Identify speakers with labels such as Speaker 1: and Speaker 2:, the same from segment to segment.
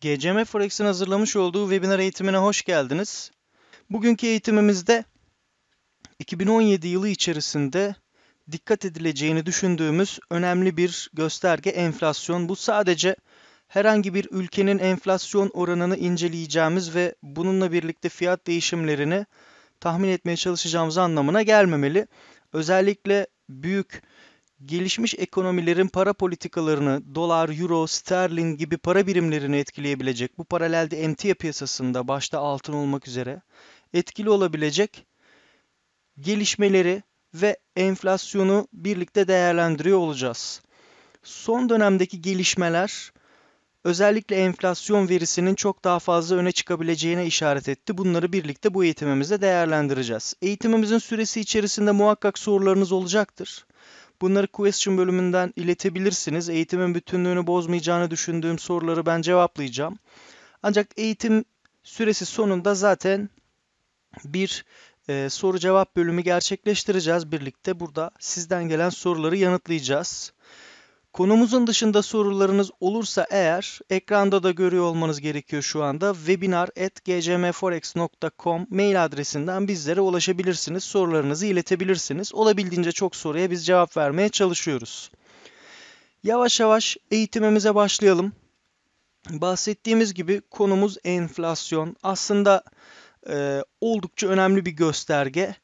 Speaker 1: GCM Forex'in hazırlamış olduğu webinar eğitimine hoş geldiniz. Bugünkü eğitimimizde 2017 yılı içerisinde dikkat edileceğini düşündüğümüz önemli bir gösterge enflasyon. Bu sadece herhangi bir ülkenin enflasyon oranını inceleyeceğimiz ve bununla birlikte fiyat değişimlerini tahmin etmeye çalışacağımız anlamına gelmemeli. Özellikle büyük gelişmiş ekonomilerin para politikalarını dolar, euro, sterlin gibi para birimlerini etkileyebilecek bu paralelde emtia piyasasında başta altın olmak üzere etkili olabilecek gelişmeleri ve enflasyonu birlikte değerlendiriyor olacağız. Son dönemdeki gelişmeler özellikle enflasyon verisinin çok daha fazla öne çıkabileceğine işaret etti. Bunları birlikte bu eğitimimizde değerlendireceğiz. Eğitimimizin süresi içerisinde muhakkak sorularınız olacaktır. Bunları question bölümünden iletebilirsiniz. Eğitimin bütünlüğünü bozmayacağını düşündüğüm soruları ben cevaplayacağım. Ancak eğitim süresi sonunda zaten bir e, soru cevap bölümü gerçekleştireceğiz birlikte. Burada sizden gelen soruları yanıtlayacağız. Konumuzun dışında sorularınız olursa eğer ekranda da görüyor olmanız gerekiyor şu anda. webinar.gcmforex.com mail adresinden bizlere ulaşabilirsiniz. Sorularınızı iletebilirsiniz. Olabildiğince çok soruya biz cevap vermeye çalışıyoruz. Yavaş yavaş eğitimimize başlayalım. Bahsettiğimiz gibi konumuz enflasyon. Aslında e, oldukça önemli bir gösterge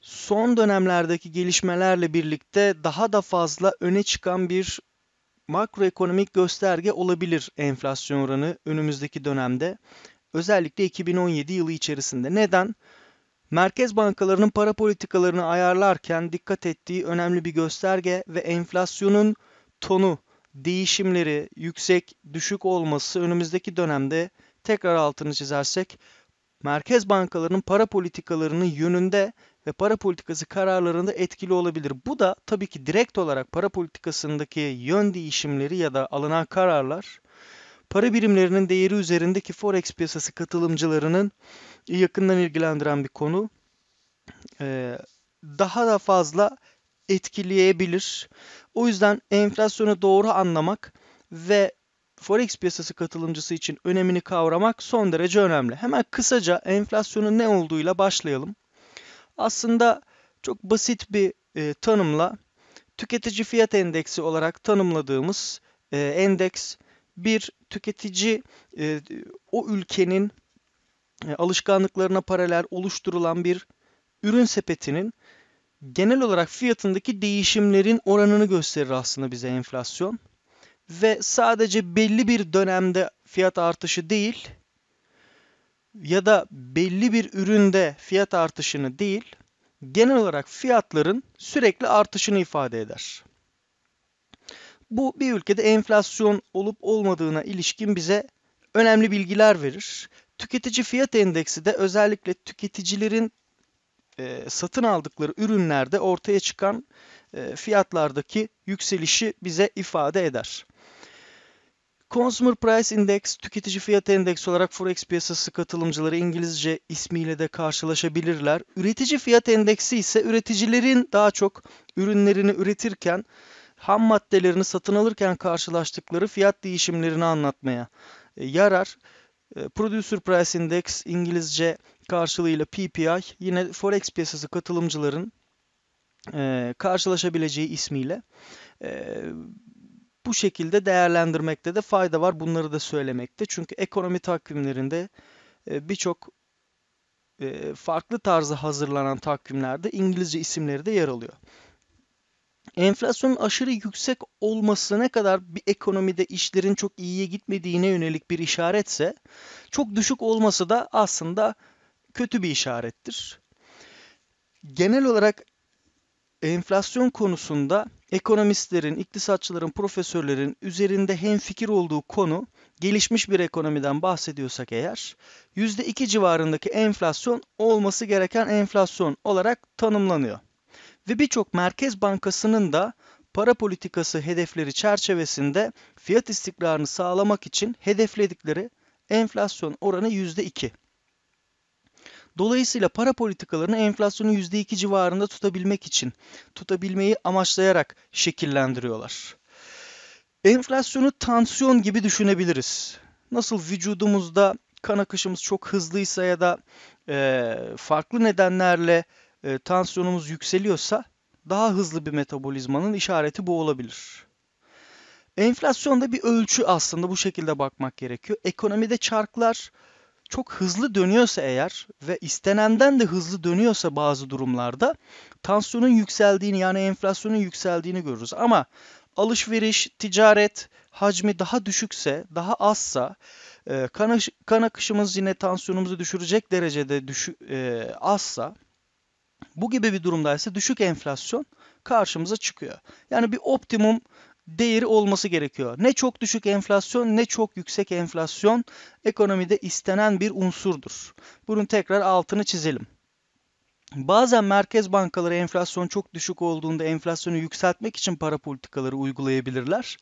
Speaker 1: son dönemlerdeki gelişmelerle birlikte daha da fazla öne çıkan bir makroekonomik gösterge olabilir enflasyon oranı önümüzdeki dönemde. Özellikle 2017 yılı içerisinde. Neden? Merkez bankalarının para politikalarını ayarlarken dikkat ettiği önemli bir gösterge ve enflasyonun tonu, değişimleri yüksek, düşük olması önümüzdeki dönemde tekrar altını çizersek merkez bankalarının para politikalarının yönünde ve para politikası kararlarında etkili olabilir. Bu da tabii ki direkt olarak para politikasındaki yön değişimleri ya da alınan kararlar para birimlerinin değeri üzerindeki forex piyasası katılımcılarının yakından ilgilendiren bir konu. Ee, daha da fazla etkileyebilir. O yüzden enflasyonu doğru anlamak ve forex piyasası katılımcısı için önemini kavramak son derece önemli. Hemen kısaca enflasyonun ne olduğuyla başlayalım. Aslında çok basit bir e, tanımla tüketici fiyat endeksi olarak tanımladığımız e, endeks bir tüketici e, o ülkenin e, alışkanlıklarına paralel oluşturulan bir ürün sepetinin genel olarak fiyatındaki değişimlerin oranını gösterir aslında bize enflasyon ve sadece belli bir dönemde fiyat artışı değil ya da belli bir üründe fiyat artışını değil, genel olarak fiyatların sürekli artışını ifade eder. Bu bir ülkede enflasyon olup olmadığına ilişkin bize önemli bilgiler verir. Tüketici fiyat endeksi de özellikle tüketicilerin e, satın aldıkları ürünlerde ortaya çıkan e, fiyatlardaki yükselişi bize ifade eder. Consumer Price Index, tüketici fiyat endeksi olarak forex piyasası katılımcıları İngilizce ismiyle de karşılaşabilirler. Üretici fiyat endeksi ise üreticilerin daha çok ürünlerini üretirken ham maddelerini satın alırken karşılaştıkları fiyat değişimlerini anlatmaya e, yarar. E, Producer Price Index İngilizce karşılığıyla PPI yine forex piyasası katılımcıların e, karşılaşabileceği ismiyle bu şekilde değerlendirmekte de fayda var. Bunları da söylemekte. Çünkü ekonomi takvimlerinde e, birçok e, farklı tarzı hazırlanan takvimlerde İngilizce isimleri de yer alıyor. Enflasyonun aşırı yüksek olması ne kadar bir ekonomide işlerin çok iyiye gitmediğine yönelik bir işaretse, çok düşük olması da aslında kötü bir işarettir. Genel olarak enflasyon konusunda ekonomistlerin, iktisatçıların, profesörlerin üzerinde hem fikir olduğu konu gelişmiş bir ekonomiden bahsediyorsak eğer %2 civarındaki enflasyon olması gereken enflasyon olarak tanımlanıyor. Ve birçok merkez bankasının da para politikası hedefleri çerçevesinde fiyat istikrarını sağlamak için hedefledikleri enflasyon oranı %2. Dolayısıyla para politikalarını enflasyonu %2 civarında tutabilmek için tutabilmeyi amaçlayarak şekillendiriyorlar. Enflasyonu tansiyon gibi düşünebiliriz. Nasıl vücudumuzda kan akışımız çok hızlıysa ya da e, farklı nedenlerle e, tansiyonumuz yükseliyorsa daha hızlı bir metabolizmanın işareti bu olabilir. Enflasyon da bir ölçü aslında bu şekilde bakmak gerekiyor. Ekonomide çarklar çok hızlı dönüyorsa eğer ve istenenden de hızlı dönüyorsa bazı durumlarda tansiyonun yükseldiğini yani enflasyonun yükseldiğini görürüz. Ama alışveriş, ticaret hacmi daha düşükse, daha azsa e, kan, kan akışımız yine tansiyonumuzu düşürecek derecede düşü, e, azsa bu gibi bir durumdaysa düşük enflasyon karşımıza çıkıyor. Yani bir optimum değeri olması gerekiyor. Ne çok düşük enflasyon ne çok yüksek enflasyon ekonomide istenen bir unsurdur. Bunun tekrar altını çizelim. Bazen merkez bankaları enflasyon çok düşük olduğunda enflasyonu yükseltmek için para politikaları uygulayabilirler.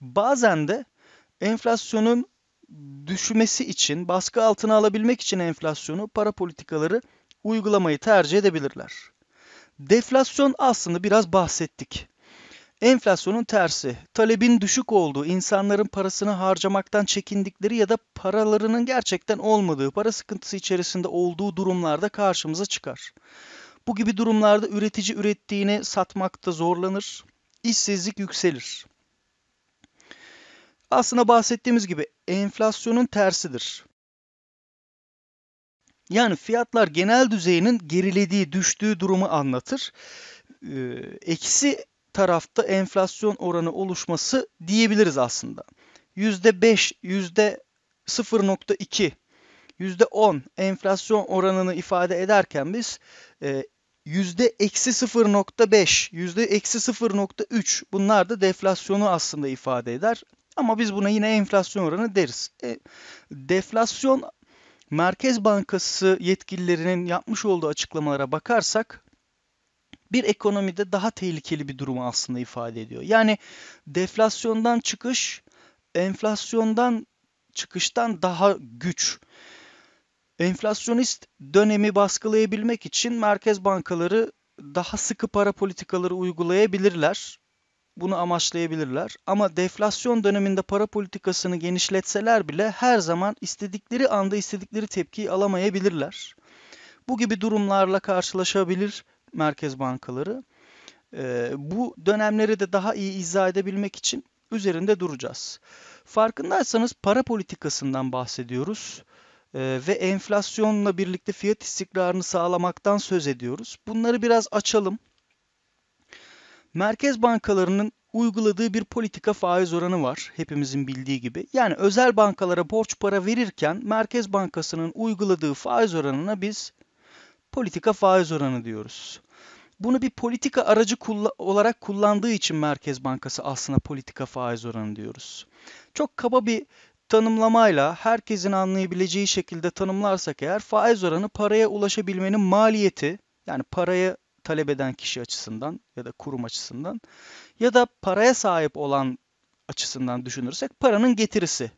Speaker 1: Bazen de enflasyonun düşmesi için, baskı altına alabilmek için enflasyonu para politikaları uygulamayı tercih edebilirler. Deflasyon aslında biraz bahsettik. Enflasyonun tersi, talebin düşük olduğu, insanların parasını harcamaktan çekindikleri ya da paralarının gerçekten olmadığı, para sıkıntısı içerisinde olduğu durumlarda karşımıza çıkar. Bu gibi durumlarda üretici ürettiğini satmakta zorlanır, işsizlik yükselir. Aslında bahsettiğimiz gibi enflasyonun tersidir. Yani fiyatlar genel düzeyinin gerilediği, düştüğü durumu anlatır. Ee, eksi tarafta enflasyon oranı oluşması diyebiliriz aslında. %5, %0.2, %10 enflasyon oranını ifade ederken biz %-0.5, e, %-0.3 bunlar da deflasyonu aslında ifade eder. Ama biz buna yine enflasyon oranı deriz. E, deflasyon Merkez Bankası yetkililerinin yapmış olduğu açıklamalara bakarsak bir ekonomide daha tehlikeli bir durumu aslında ifade ediyor. Yani deflasyondan çıkış enflasyondan çıkıştan daha güç. Enflasyonist dönemi baskılayabilmek için merkez bankaları daha sıkı para politikaları uygulayabilirler. Bunu amaçlayabilirler. Ama deflasyon döneminde para politikasını genişletseler bile her zaman istedikleri anda istedikleri tepkiyi alamayabilirler. Bu gibi durumlarla karşılaşabilir merkez bankaları. E, bu dönemleri de daha iyi izah edebilmek için üzerinde duracağız. Farkındaysanız para politikasından bahsediyoruz e, ve enflasyonla birlikte fiyat istikrarını sağlamaktan söz ediyoruz. Bunları biraz açalım. Merkez bankalarının uyguladığı bir politika faiz oranı var hepimizin bildiği gibi. Yani özel bankalara borç para verirken Merkez Bankası'nın uyguladığı faiz oranına biz politika faiz oranı diyoruz. Bunu bir politika aracı kull olarak kullandığı için Merkez Bankası aslında politika faiz oranı diyoruz. Çok kaba bir tanımlamayla herkesin anlayabileceği şekilde tanımlarsak eğer faiz oranı paraya ulaşabilmenin maliyeti yani paraya talep eden kişi açısından ya da kurum açısından ya da paraya sahip olan açısından düşünürsek paranın getirisi.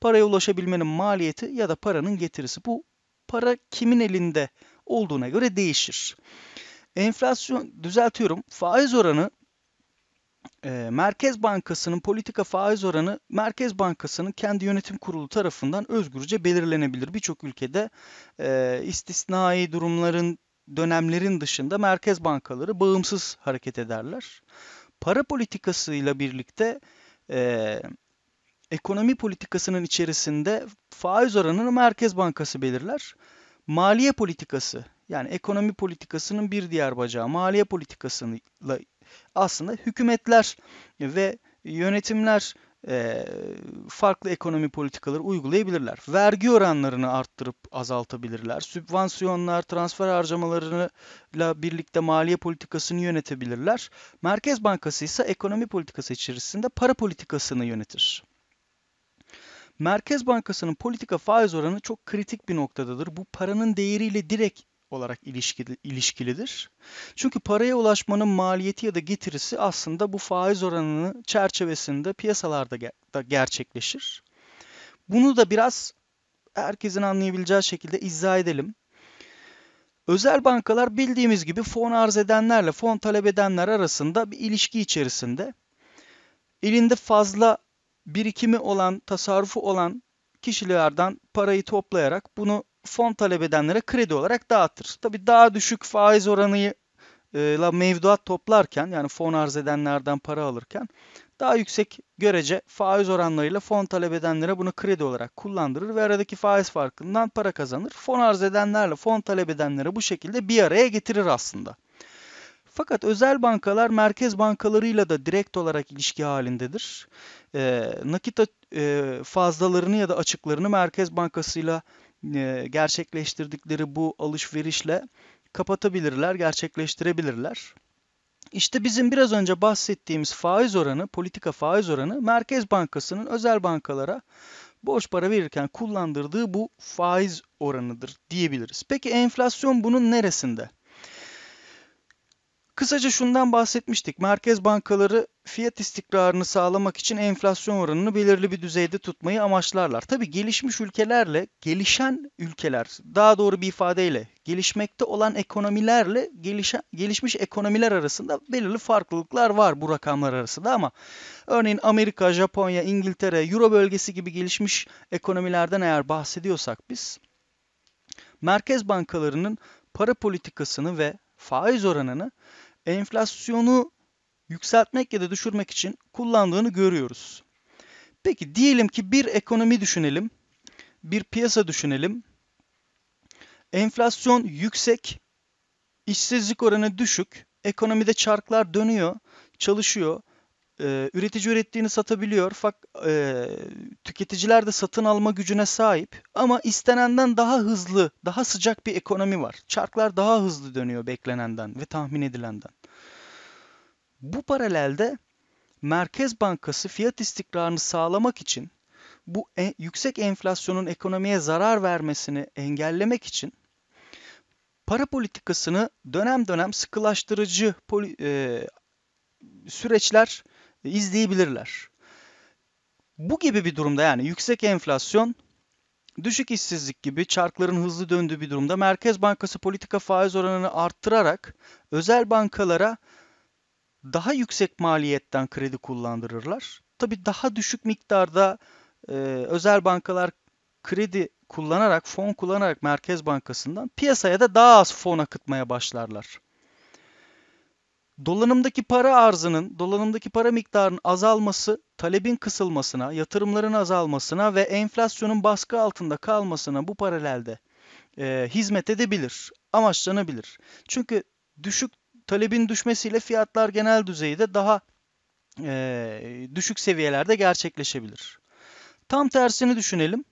Speaker 1: Paraya ulaşabilmenin maliyeti ya da paranın getirisi. Bu para kimin elinde olduğuna göre değişir. Enflasyon düzeltiyorum. Faiz oranı e, Merkez Bankası'nın politika faiz oranı Merkez Bankası'nın kendi yönetim kurulu tarafından özgürce belirlenebilir. Birçok ülkede e, istisnai durumların dönemlerin dışında merkez bankaları bağımsız hareket ederler. Para politikasıyla birlikte e, ekonomi politikasının içerisinde faiz oranını Merkez Bankası belirler. Maliye politikası yani ekonomi politikasının bir diğer bacağı maliye politikasıyla aslında hükümetler ve yönetimler e, farklı ekonomi politikaları uygulayabilirler. Vergi oranlarını arttırıp azaltabilirler. Sübvansiyonlar, transfer harcamalarıyla birlikte maliye politikasını yönetebilirler. Merkez Bankası ise ekonomi politikası içerisinde para politikasını yönetir. Merkez Bankası'nın politika faiz oranı çok kritik bir noktadadır. Bu paranın değeriyle direkt olarak ilişkili, ilişkilidir. Çünkü paraya ulaşmanın maliyeti ya da getirisi aslında bu faiz oranını çerçevesinde piyasalarda da gerçekleşir. Bunu da biraz herkesin anlayabileceği şekilde izah edelim. Özel bankalar bildiğimiz gibi fon arz edenlerle fon talep edenler arasında bir ilişki içerisinde. Elinde fazla birikimi olan, tasarrufu olan kişilerden parayı toplayarak bunu fon talep edenlere kredi olarak dağıtır. Tabii daha düşük faiz oranıyla e, mevduat toplarken yani fon arz edenlerden para alırken daha yüksek görece faiz oranlarıyla fon talep edenlere bunu kredi olarak kullandırır ve aradaki faiz farkından para kazanır. Fon arz edenlerle fon talep edenlere bu şekilde bir araya getirir aslında. Fakat özel bankalar merkez bankalarıyla da direkt olarak ilişki halindedir. E, nakit e, fazlalarını ya da açıklarını merkez bankasıyla e, gerçekleştirdikleri bu alışverişle kapatabilirler, gerçekleştirebilirler. İşte bizim biraz önce bahsettiğimiz faiz oranı, politika faiz oranı Merkez Bankası'nın özel bankalara borç para verirken kullandırdığı bu faiz oranıdır diyebiliriz. Peki enflasyon bunun neresinde? Kısaca şundan bahsetmiştik. Merkez bankaları fiyat istikrarını sağlamak için enflasyon oranını belirli bir düzeyde tutmayı amaçlarlar. Tabi gelişmiş ülkelerle gelişen ülkeler, daha doğru bir ifadeyle gelişmekte olan ekonomilerle gelişen, gelişmiş ekonomiler arasında belirli farklılıklar var bu rakamlar arasında ama örneğin Amerika, Japonya, İngiltere, Euro bölgesi gibi gelişmiş ekonomilerden eğer bahsediyorsak biz merkez bankalarının para politikasını ve faiz oranını enflasyonu yükseltmek ya da düşürmek için kullandığını görüyoruz. Peki diyelim ki bir ekonomi düşünelim, bir piyasa düşünelim. Enflasyon yüksek, işsizlik oranı düşük, ekonomide çarklar dönüyor, çalışıyor e, üretici ürettiğini satabiliyor fakat e, tüketiciler de satın alma gücüne sahip ama istenenden daha hızlı, daha sıcak bir ekonomi var. Çarklar daha hızlı dönüyor beklenenden ve tahmin edilenden. Bu paralelde Merkez Bankası fiyat istikrarını sağlamak için bu en, yüksek enflasyonun ekonomiye zarar vermesini engellemek için para politikasını dönem dönem sıkılaştırıcı poli, e, süreçler izleyebilirler. Bu gibi bir durumda yani yüksek enflasyon, düşük işsizlik gibi çarkların hızlı döndüğü bir durumda Merkez Bankası politika faiz oranını arttırarak özel bankalara daha yüksek maliyetten kredi kullandırırlar. Tabi daha düşük miktarda e, özel bankalar kredi kullanarak, fon kullanarak Merkez Bankası'ndan piyasaya da daha az fon akıtmaya başlarlar. Dolanımdaki para arzının, dolanımdaki para miktarının azalması, talebin kısılmasına, yatırımların azalmasına ve enflasyonun baskı altında kalmasına bu paralelde e, hizmet edebilir, amaçlanabilir. Çünkü düşük talebin düşmesiyle fiyatlar genel düzeyde daha e, düşük seviyelerde gerçekleşebilir. Tam tersini düşünelim.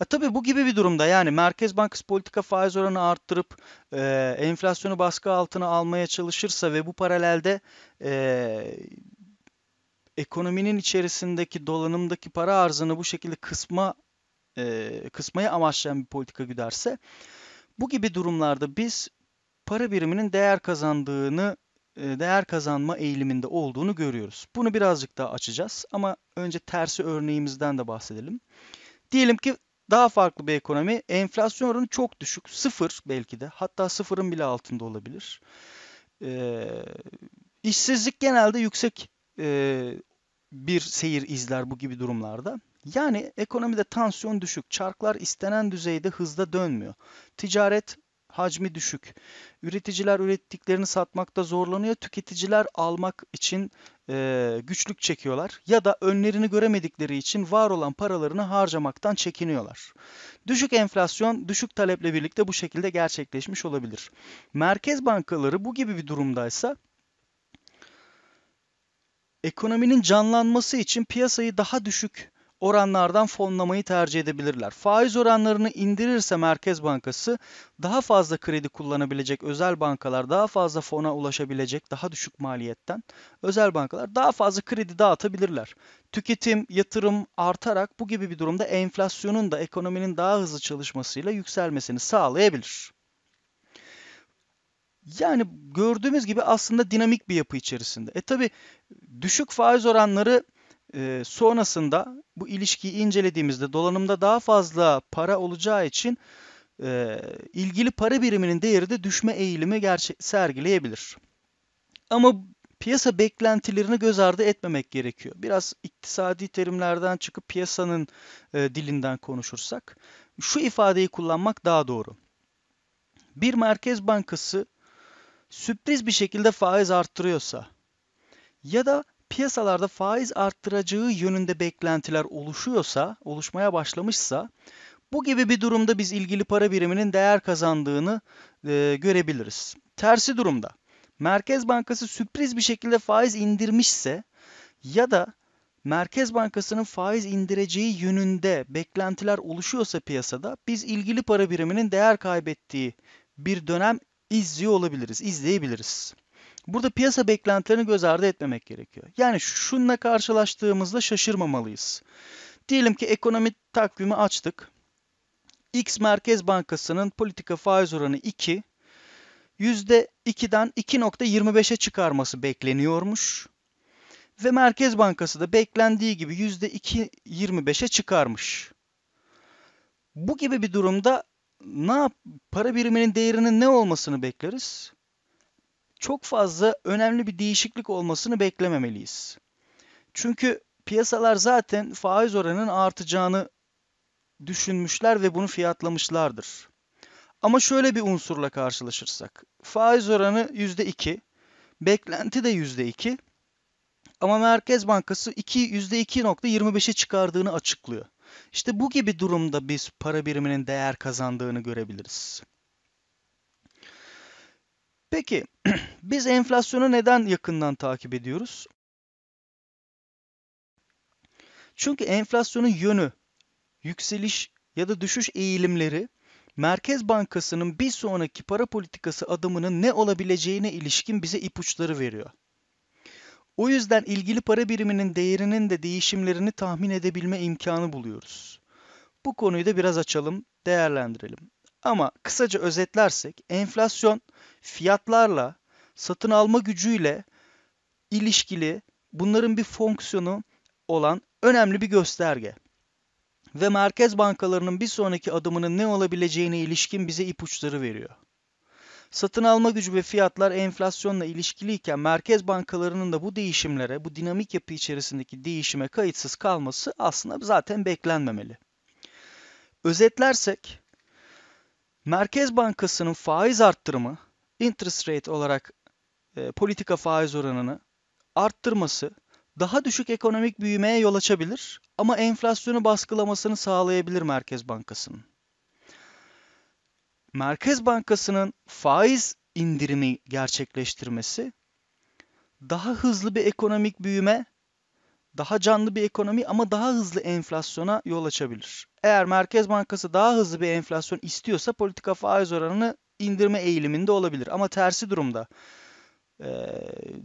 Speaker 1: E, tabii bu gibi bir durumda yani Merkez Bankası politika faiz oranı arttırıp e, enflasyonu baskı altına almaya çalışırsa ve bu paralelde e, ekonominin içerisindeki dolanımdaki para arzını bu şekilde kısma e, kısmayı amaçlayan bir politika güderse bu gibi durumlarda biz para biriminin değer kazandığını e, değer kazanma eğiliminde olduğunu görüyoruz. Bunu birazcık daha açacağız ama önce tersi örneğimizden de bahsedelim. Diyelim ki daha farklı bir ekonomi enflasyon oranı çok düşük. Sıfır belki de hatta sıfırın bile altında olabilir. E, işsizlik genelde yüksek e, bir seyir izler bu gibi durumlarda. Yani ekonomide tansiyon düşük, çarklar istenen düzeyde hızda dönmüyor. Ticaret hacmi düşük. Üreticiler ürettiklerini satmakta zorlanıyor. Tüketiciler almak için e, güçlük çekiyorlar. Ya da önlerini göremedikleri için var olan paralarını harcamaktan çekiniyorlar. Düşük enflasyon düşük taleple birlikte bu şekilde gerçekleşmiş olabilir. Merkez bankaları bu gibi bir durumdaysa ekonominin canlanması için piyasayı daha düşük oranlardan fonlamayı tercih edebilirler. Faiz oranlarını indirirse Merkez Bankası daha fazla kredi kullanabilecek özel bankalar daha fazla fona ulaşabilecek daha düşük maliyetten özel bankalar daha fazla kredi dağıtabilirler. Tüketim, yatırım artarak bu gibi bir durumda enflasyonun da ekonominin daha hızlı çalışmasıyla yükselmesini sağlayabilir. Yani gördüğümüz gibi aslında dinamik bir yapı içerisinde. E tabi düşük faiz oranları e, sonrasında bu ilişkiyi incelediğimizde dolanımda daha fazla para olacağı için e, ilgili para biriminin değeri de düşme eğilimi sergileyebilir. Ama piyasa beklentilerini göz ardı etmemek gerekiyor. Biraz iktisadi terimlerden çıkıp piyasanın e, dilinden konuşursak şu ifadeyi kullanmak daha doğru. Bir merkez bankası sürpriz bir şekilde faiz arttırıyorsa ya da piyasalarda faiz arttıracağı yönünde beklentiler oluşuyorsa, oluşmaya başlamışsa bu gibi bir durumda biz ilgili para biriminin değer kazandığını e, görebiliriz. Tersi durumda Merkez Bankası sürpriz bir şekilde faiz indirmişse ya da Merkez Bankası'nın faiz indireceği yönünde beklentiler oluşuyorsa piyasada biz ilgili para biriminin değer kaybettiği bir dönem izliyor olabiliriz, izleyebiliriz. Burada piyasa beklentilerini göz ardı etmemek gerekiyor. Yani şununla karşılaştığımızda şaşırmamalıyız. Diyelim ki ekonomi takvimi açtık. X Merkez Bankası'nın politika faiz oranı 2, %2'den 2.25'e çıkarması bekleniyormuş. Ve Merkez Bankası da beklendiği gibi %2.25'e çıkarmış. Bu gibi bir durumda ne yap para biriminin değerinin ne olmasını bekleriz? çok fazla önemli bir değişiklik olmasını beklememeliyiz. Çünkü piyasalar zaten faiz oranının artacağını düşünmüşler ve bunu fiyatlamışlardır. Ama şöyle bir unsurla karşılaşırsak. Faiz oranı %2, beklenti de %2 ama Merkez Bankası 2, %2.25'e çıkardığını açıklıyor. İşte bu gibi durumda biz para biriminin değer kazandığını görebiliriz. Peki biz enflasyonu neden yakından takip ediyoruz? Çünkü enflasyonun yönü, yükseliş ya da düşüş eğilimleri Merkez Bankası'nın bir sonraki para politikası adımının ne olabileceğine ilişkin bize ipuçları veriyor. O yüzden ilgili para biriminin değerinin de değişimlerini tahmin edebilme imkanı buluyoruz. Bu konuyu da biraz açalım, değerlendirelim. Ama kısaca özetlersek enflasyon fiyatlarla satın alma gücüyle ilişkili bunların bir fonksiyonu olan önemli bir gösterge. Ve merkez bankalarının bir sonraki adımının ne olabileceğine ilişkin bize ipuçları veriyor. Satın alma gücü ve fiyatlar enflasyonla ilişkiliyken merkez bankalarının da bu değişimlere, bu dinamik yapı içerisindeki değişime kayıtsız kalması aslında zaten beklenmemeli. Özetlersek Merkez Bankası'nın faiz arttırımı, interest rate olarak e, politika faiz oranını arttırması daha düşük ekonomik büyümeye yol açabilir ama enflasyonu baskılamasını sağlayabilir Merkez Bankası'nın. Merkez Bankası'nın faiz indirimi gerçekleştirmesi daha hızlı bir ekonomik büyüme daha canlı bir ekonomi ama daha hızlı enflasyona yol açabilir. Eğer Merkez Bankası daha hızlı bir enflasyon istiyorsa politika faiz oranını indirme eğiliminde olabilir. Ama tersi durumda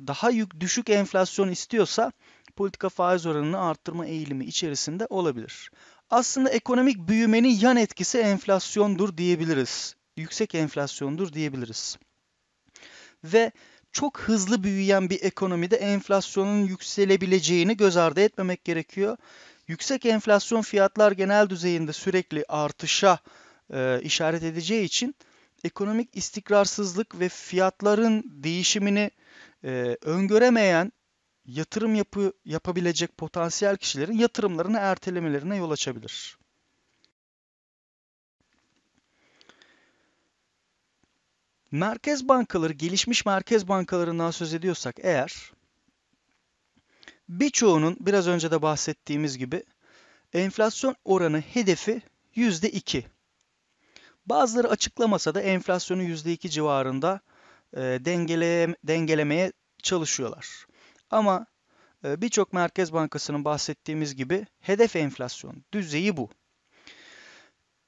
Speaker 1: daha düşük enflasyon istiyorsa politika faiz oranını arttırma eğilimi içerisinde olabilir. Aslında ekonomik büyümenin yan etkisi enflasyondur diyebiliriz. Yüksek enflasyondur diyebiliriz. Ve çok hızlı büyüyen bir ekonomide enflasyonun yükselebileceğini göz ardı etmemek gerekiyor. Yüksek enflasyon fiyatlar genel düzeyinde sürekli artışa e, işaret edeceği için ekonomik istikrarsızlık ve fiyatların değişimini e, öngöremeyen yatırım yapı yapabilecek potansiyel kişilerin yatırımlarını ertelemelerine yol açabilir. Merkez bankaları, gelişmiş merkez bankalarından söz ediyorsak eğer birçoğunun biraz önce de bahsettiğimiz gibi enflasyon oranı hedefi %2. Bazıları açıklamasa da enflasyonu %2 civarında e, dengele, dengelemeye çalışıyorlar. Ama e, birçok merkez bankasının bahsettiğimiz gibi hedef enflasyon düzeyi bu.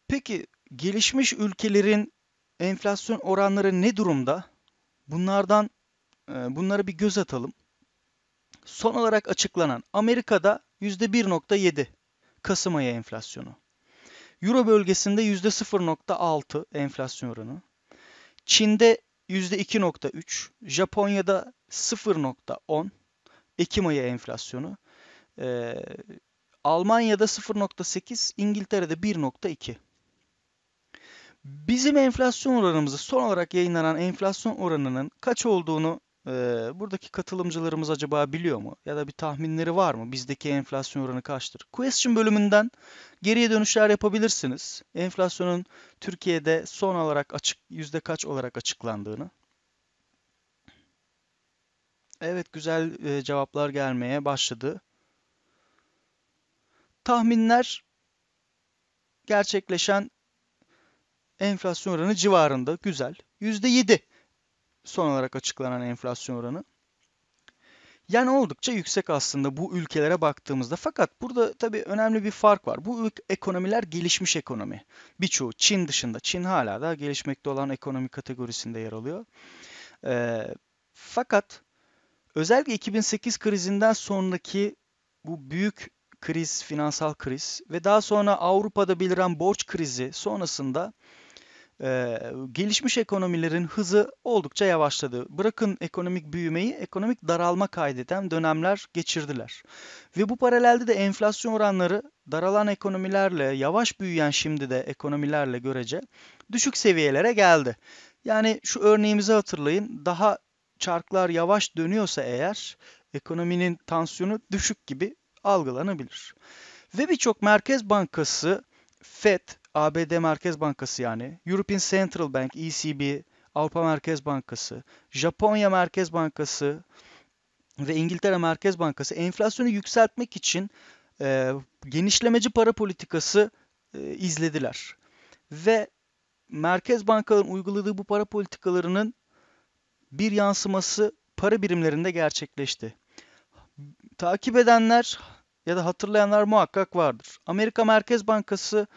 Speaker 1: Peki gelişmiş ülkelerin enflasyon oranları ne durumda? Bunlardan e, bunlara bir göz atalım. Son olarak açıklanan Amerika'da %1.7 Kasım ayı enflasyonu. Euro bölgesinde %0.6 enflasyon oranı. Çin'de %2.3, Japonya'da 0.10 Ekim ayı enflasyonu. Ee, Almanya'da 0.8, İngiltere'de 1.2. Bizim enflasyon oranımızı son olarak yayınlanan enflasyon oranının kaç olduğunu e, buradaki katılımcılarımız acaba biliyor mu? Ya da bir tahminleri var mı? Bizdeki enflasyon oranı kaçtır? Question bölümünden geriye dönüşler yapabilirsiniz. Enflasyonun Türkiye'de son olarak açık yüzde kaç olarak açıklandığını. Evet güzel e, cevaplar gelmeye başladı. Tahminler gerçekleşen enflasyon oranı civarında. Güzel. %7 son olarak açıklanan enflasyon oranı. Yani oldukça yüksek aslında bu ülkelere baktığımızda. Fakat burada tabii önemli bir fark var. Bu ekonomiler gelişmiş ekonomi. Birçoğu Çin dışında. Çin hala da gelişmekte olan ekonomi kategorisinde yer alıyor. Ee, fakat özellikle 2008 krizinden sonraki bu büyük kriz, finansal kriz ve daha sonra Avrupa'da beliren borç krizi sonrasında e, gelişmiş ekonomilerin hızı oldukça yavaşladı. Bırakın ekonomik büyümeyi, ekonomik daralma kaydeden dönemler geçirdiler. Ve bu paralelde de enflasyon oranları daralan ekonomilerle, yavaş büyüyen şimdi de ekonomilerle görece düşük seviyelere geldi. Yani şu örneğimizi hatırlayın. Daha çarklar yavaş dönüyorsa eğer ekonominin tansiyonu düşük gibi algılanabilir. Ve birçok merkez bankası FED, ABD Merkez Bankası yani, European Central Bank, ECB, Avrupa Merkez Bankası, Japonya Merkez Bankası ve İngiltere Merkez Bankası enflasyonu yükseltmek için e, genişlemeci para politikası e, izlediler. Ve merkez bankaların uyguladığı bu para politikalarının bir yansıması para birimlerinde gerçekleşti. Takip edenler ya da hatırlayanlar muhakkak vardır. Amerika Merkez Bankası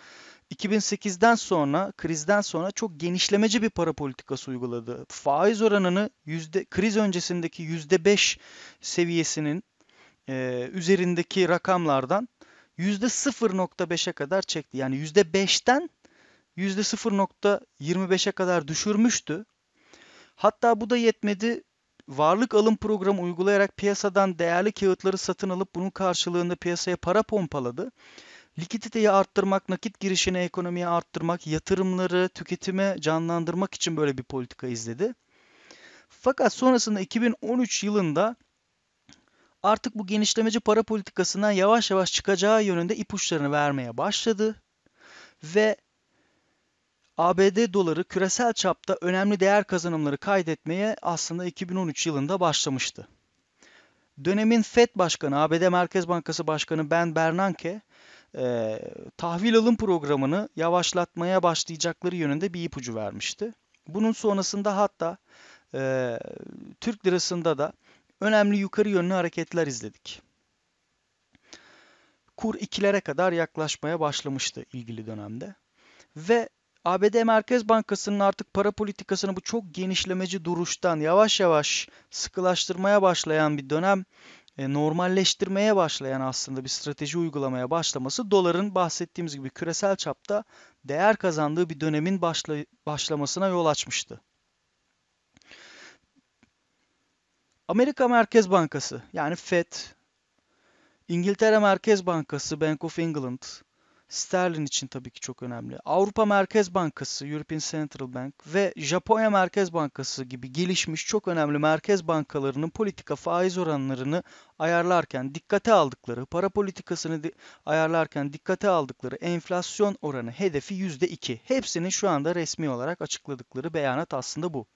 Speaker 1: 2008'den sonra krizden sonra çok genişlemeci bir para politikası uyguladı. Faiz oranını yüzde, kriz öncesindeki %5 seviyesinin e, üzerindeki rakamlardan %0.5'e kadar çekti. Yani %5'ten %0.25'e kadar düşürmüştü. Hatta bu da yetmedi varlık alım programı uygulayarak piyasadan değerli kağıtları satın alıp bunun karşılığında piyasaya para pompaladı. Likiditeyi arttırmak, nakit girişini ekonomiye arttırmak, yatırımları tüketime canlandırmak için böyle bir politika izledi. Fakat sonrasında 2013 yılında artık bu genişlemeci para politikasından yavaş yavaş çıkacağı yönünde ipuçlarını vermeye başladı ve ABD doları küresel çapta önemli değer kazanımları kaydetmeye aslında 2013 yılında başlamıştı. Dönemin Fed Başkanı, ABD Merkez Bankası Başkanı Ben Bernanke, e, tahvil alım programını yavaşlatmaya başlayacakları yönünde bir ipucu vermişti. Bunun sonrasında hatta e, Türk lirasında da önemli yukarı yönlü hareketler izledik. Kur ikilere kadar yaklaşmaya başlamıştı ilgili dönemde. Ve ABD Merkez Bankası'nın artık para politikasını bu çok genişlemeci duruştan yavaş yavaş sıkılaştırmaya başlayan bir dönem e, normalleştirmeye başlayan aslında bir strateji uygulamaya başlaması doların bahsettiğimiz gibi küresel çapta değer kazandığı bir dönemin başla, başlamasına yol açmıştı. Amerika Merkez Bankası yani FED, İngiltere Merkez Bankası Bank of England, Sterlin için tabii ki çok önemli. Avrupa Merkez Bankası, European Central Bank ve Japonya Merkez Bankası gibi gelişmiş çok önemli merkez bankalarının politika faiz oranlarını ayarlarken dikkate aldıkları, para politikasını di- ayarlarken dikkate aldıkları enflasyon oranı hedefi %2. Hepsinin şu anda resmi olarak açıkladıkları beyanat aslında bu.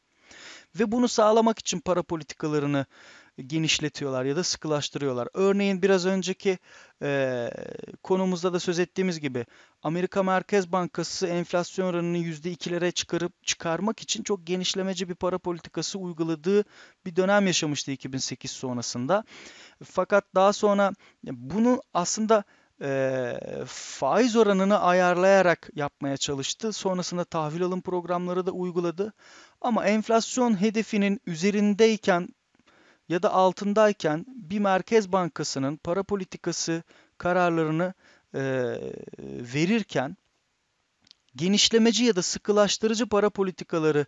Speaker 1: Ve bunu sağlamak için para politikalarını genişletiyorlar ya da sıkılaştırıyorlar. Örneğin biraz önceki e, konumuzda da söz ettiğimiz gibi Amerika Merkez Bankası enflasyon oranını %2'lere çıkarıp çıkarmak için çok genişlemeci bir para politikası uyguladığı bir dönem yaşamıştı 2008 sonrasında. Fakat daha sonra bunu aslında e, faiz oranını ayarlayarak yapmaya çalıştı. Sonrasında tahvil alım programları da uyguladı. Ama enflasyon hedefinin üzerindeyken ya da altındayken bir merkez bankasının para politikası kararlarını e, verirken genişlemeci ya da sıkılaştırıcı para politikaları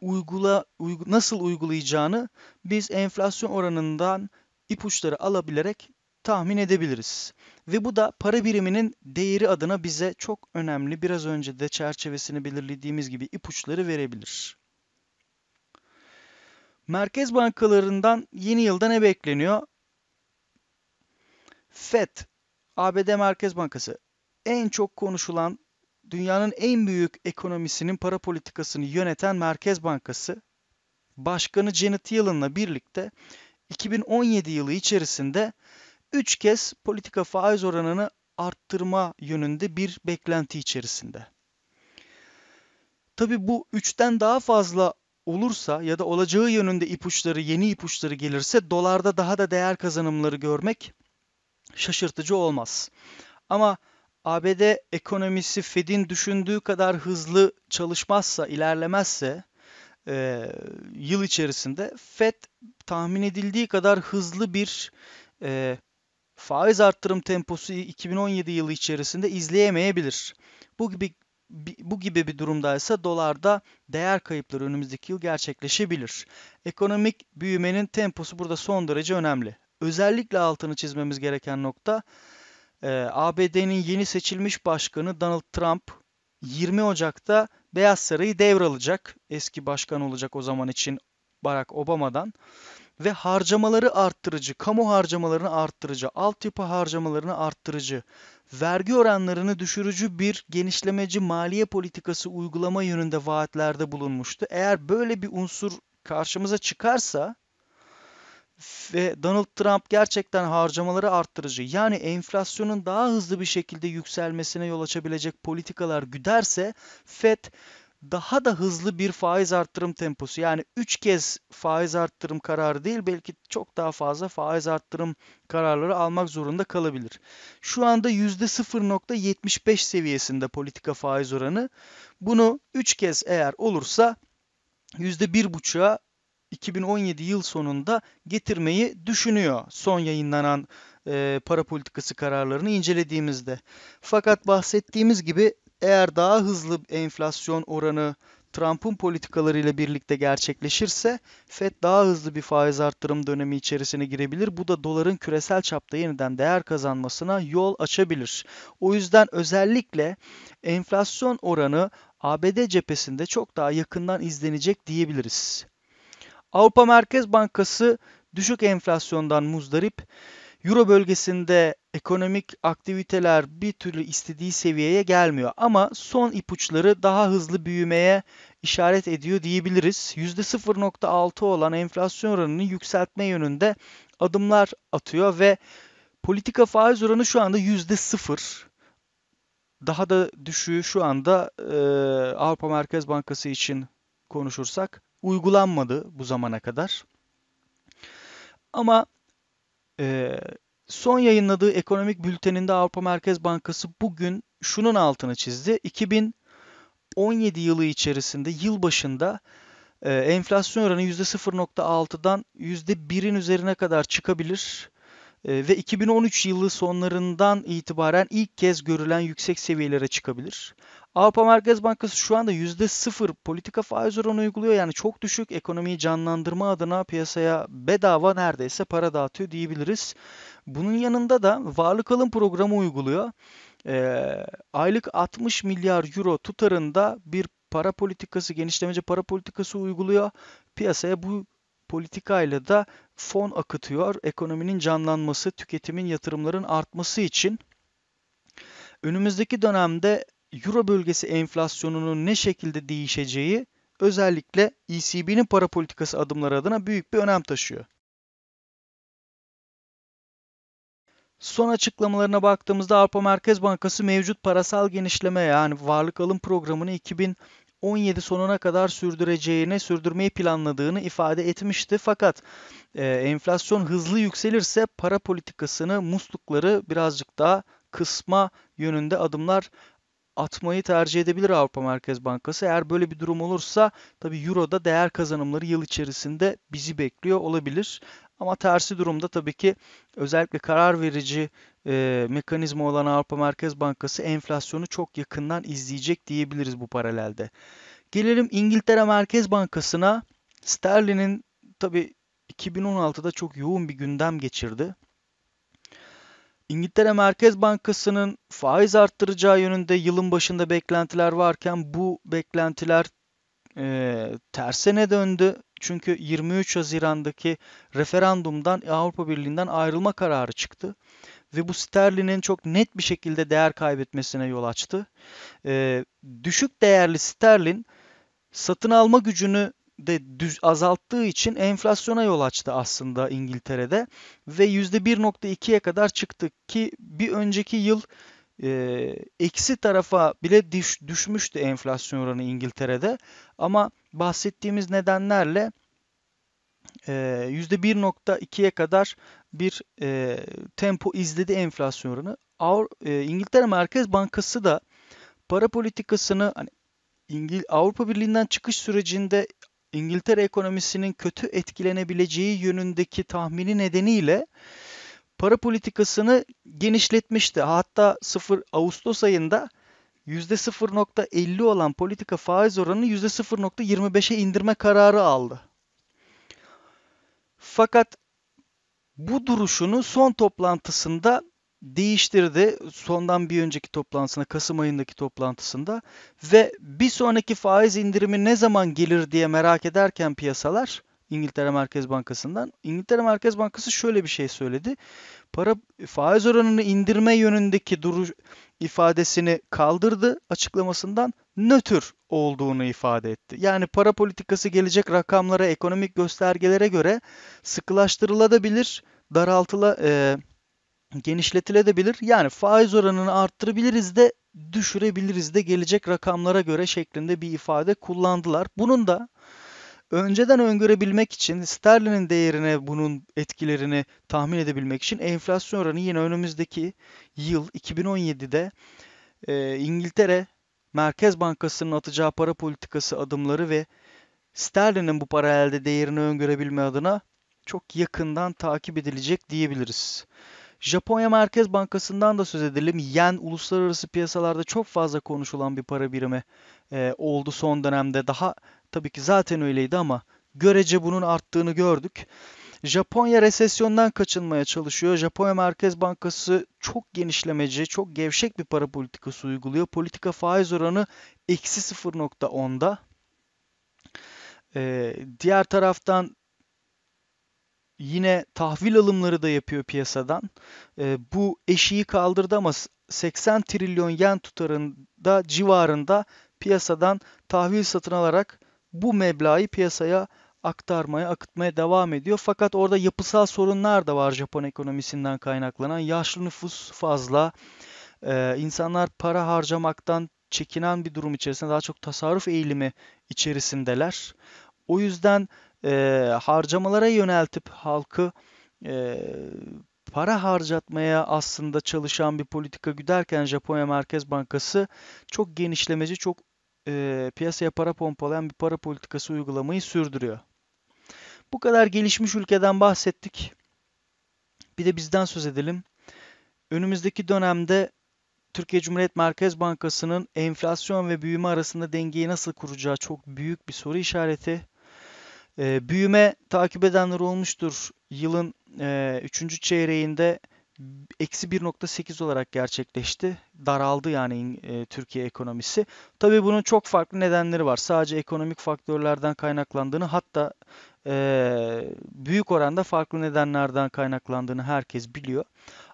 Speaker 1: uygula, uyg, nasıl uygulayacağını biz enflasyon oranından ipuçları alabilerek tahmin edebiliriz. Ve bu da para biriminin değeri adına bize çok önemli biraz önce de çerçevesini belirlediğimiz gibi ipuçları verebilir. Merkez bankalarından yeni yılda ne bekleniyor? FED, ABD Merkez Bankası en çok konuşulan dünyanın en büyük ekonomisinin para politikasını yöneten Merkez Bankası Başkanı Janet Yellen'la birlikte 2017 yılı içerisinde 3 kez politika faiz oranını arttırma yönünde bir beklenti içerisinde. Tabi bu 3'ten daha fazla olursa ya da olacağı yönünde ipuçları, yeni ipuçları gelirse dolarda daha da değer kazanımları görmek şaşırtıcı olmaz. Ama ABD ekonomisi Fed'in düşündüğü kadar hızlı çalışmazsa, ilerlemezse e, yıl içerisinde Fed tahmin edildiği kadar hızlı bir e, faiz arttırım temposu 2017 yılı içerisinde izleyemeyebilir. Bu gibi bu gibi bir durumdaysa dolarda değer kayıpları önümüzdeki yıl gerçekleşebilir. Ekonomik büyümenin temposu burada son derece önemli. Özellikle altını çizmemiz gereken nokta e, ABD'nin yeni seçilmiş başkanı Donald Trump 20 Ocak'ta Beyaz Sarayı devralacak. Eski başkan olacak o zaman için Barack Obama'dan ve harcamaları arttırıcı, kamu harcamalarını arttırıcı, altyapı harcamalarını arttırıcı, vergi oranlarını düşürücü bir genişlemeci maliye politikası uygulama yönünde vaatlerde bulunmuştu. Eğer böyle bir unsur karşımıza çıkarsa ve Donald Trump gerçekten harcamaları arttırıcı yani enflasyonun daha hızlı bir şekilde yükselmesine yol açabilecek politikalar güderse Fed daha da hızlı bir faiz arttırım temposu yani 3 kez faiz arttırım kararı değil belki çok daha fazla faiz arttırım kararları almak zorunda kalabilir. Şu anda %0.75 seviyesinde politika faiz oranı. Bunu 3 kez eğer olursa %1.5'a 2017 yıl sonunda getirmeyi düşünüyor son yayınlanan para politikası kararlarını incelediğimizde. Fakat bahsettiğimiz gibi eğer daha hızlı enflasyon oranı Trump'ın politikalarıyla birlikte gerçekleşirse Fed daha hızlı bir faiz arttırım dönemi içerisine girebilir. Bu da doların küresel çapta yeniden değer kazanmasına yol açabilir. O yüzden özellikle enflasyon oranı ABD cephesinde çok daha yakından izlenecek diyebiliriz. Avrupa Merkez Bankası düşük enflasyondan muzdarip Euro bölgesinde ekonomik aktiviteler bir türlü istediği seviyeye gelmiyor ama son ipuçları daha hızlı büyümeye işaret ediyor diyebiliriz. %0.6 olan enflasyon oranını yükseltme yönünde adımlar atıyor ve politika faiz oranı şu anda %0. Daha da düşüğü şu anda e, Avrupa Merkez Bankası için konuşursak uygulanmadı bu zamana kadar. Ama ee, son yayınladığı ekonomik bülteninde Avrupa Merkez Bankası bugün şunun altını çizdi. 2017 yılı içerisinde yıl başında e, enflasyon oranı %0.6'dan %1'in üzerine kadar çıkabilir ve 2013 yılı sonlarından itibaren ilk kez görülen yüksek seviyelere çıkabilir. Avrupa Merkez Bankası şu anda %0 politika faiz oranı uyguluyor. Yani çok düşük ekonomiyi canlandırma adına piyasaya bedava neredeyse para dağıtıyor diyebiliriz. Bunun yanında da varlık alım programı uyguluyor. E, aylık 60 milyar euro tutarında bir para politikası, genişlemeci para politikası uyguluyor. Piyasaya bu politikayla da fon akıtıyor. Ekonominin canlanması, tüketimin, yatırımların artması için. Önümüzdeki dönemde Euro bölgesi enflasyonunun ne şekilde değişeceği özellikle ECB'nin para politikası adımları adına büyük bir önem taşıyor. Son açıklamalarına baktığımızda Avrupa Merkez Bankası mevcut parasal genişleme yani varlık alım programını 2017 sonuna kadar sürdüreceğini, sürdürmeyi planladığını ifade etmişti. Fakat e, enflasyon hızlı yükselirse para politikasını muslukları birazcık daha kısma yönünde adımlar atmayı tercih edebilir Avrupa Merkez Bankası. Eğer böyle bir durum olursa tabii Euro'da değer kazanımları yıl içerisinde bizi bekliyor olabilir. Ama tersi durumda tabii ki özellikle karar verici e, mekanizma olan Avrupa Merkez Bankası enflasyonu çok yakından izleyecek diyebiliriz bu paralelde. Gelelim İngiltere Merkez Bankası'na. Sterlin'in tabii 2016'da çok yoğun bir gündem geçirdi. İngiltere Merkez Bankası'nın faiz arttıracağı yönünde yılın başında beklentiler varken bu beklentiler e, tersine döndü. Çünkü 23 Haziran'daki referandumdan Avrupa Birliği'nden ayrılma kararı çıktı. Ve bu sterlinin çok net bir şekilde değer kaybetmesine yol açtı. E, düşük değerli sterlin satın alma gücünü de düz azalttığı için enflasyona yol açtı aslında İngiltere'de ve %1.2'ye kadar çıktı ki bir önceki yıl e, eksi tarafa bile düş, düşmüştü enflasyon oranı İngiltere'de ama bahsettiğimiz nedenlerle e, %1.2'ye kadar bir e, tempo izledi enflasyon oranı. Avru, e, İngiltere Merkez Bankası da para politikasını hani İngil Avrupa Birliği'nden çıkış sürecinde İngiltere ekonomisinin kötü etkilenebileceği yönündeki tahmini nedeniyle para politikasını genişletmişti. Hatta 0 Ağustos ayında %0.50 olan politika faiz oranını %0.25'e indirme kararı aldı. Fakat bu duruşunu son toplantısında değiştirdi sondan bir önceki toplantısında Kasım ayındaki toplantısında ve bir sonraki faiz indirimi ne zaman gelir diye merak ederken piyasalar İngiltere Merkez Bankası'ndan İngiltere Merkez Bankası şöyle bir şey söyledi. Para faiz oranını indirme yönündeki duruş ifadesini kaldırdı açıklamasından nötr olduğunu ifade etti. Yani para politikası gelecek rakamlara, ekonomik göstergelere göre sıkılaştırılabilir, daraltılabilir e, genişletilebilir. Yani faiz oranını arttırabiliriz de düşürebiliriz de gelecek rakamlara göre şeklinde bir ifade kullandılar. Bunun da önceden öngörebilmek için sterlinin değerine bunun etkilerini tahmin edebilmek için enflasyon oranı yine önümüzdeki yıl 2017'de e, İngiltere Merkez Bankası'nın atacağı para politikası adımları ve sterlinin bu para paralelde değerini öngörebilme adına çok yakından takip edilecek diyebiliriz. Japonya Merkez Bankası'ndan da söz edelim. Yen uluslararası piyasalarda çok fazla konuşulan bir para birimi e, oldu son dönemde. Daha tabii ki zaten öyleydi ama görece bunun arttığını gördük. Japonya resesyondan kaçınmaya çalışıyor. Japonya Merkez Bankası çok genişlemeci, çok gevşek bir para politikası uyguluyor. Politika faiz oranı eksi 0.10'da. Ee, diğer taraftan Yine tahvil alımları da yapıyor piyasadan. Ee, bu eşiği kaldırdı ama 80 trilyon yen tutarında civarında piyasadan tahvil satın alarak bu meblağı piyasaya aktarmaya, akıtmaya devam ediyor. Fakat orada yapısal sorunlar da var Japon ekonomisinden kaynaklanan. Yaşlı nüfus fazla, ee, insanlar para harcamaktan çekinen bir durum içerisinde daha çok tasarruf eğilimi içerisindeler. O yüzden e, harcamalara yöneltip halkı e, para harcatmaya aslında çalışan bir politika güderken Japonya Merkez Bankası çok genişlemeci, çok e, piyasaya para pompalayan bir para politikası uygulamayı sürdürüyor. Bu kadar gelişmiş ülkeden bahsettik. Bir de bizden söz edelim. Önümüzdeki dönemde Türkiye Cumhuriyet Merkez Bankası'nın enflasyon ve büyüme arasında dengeyi nasıl kuracağı çok büyük bir soru işareti. E, büyüme takip edenler olmuştur. Yılın 3. E, üçüncü çeyreğinde eksi 1.8 olarak gerçekleşti. Daraldı yani e, Türkiye ekonomisi. Tabii bunun çok farklı nedenleri var. Sadece ekonomik faktörlerden kaynaklandığını hatta e, büyük oranda farklı nedenlerden kaynaklandığını herkes biliyor.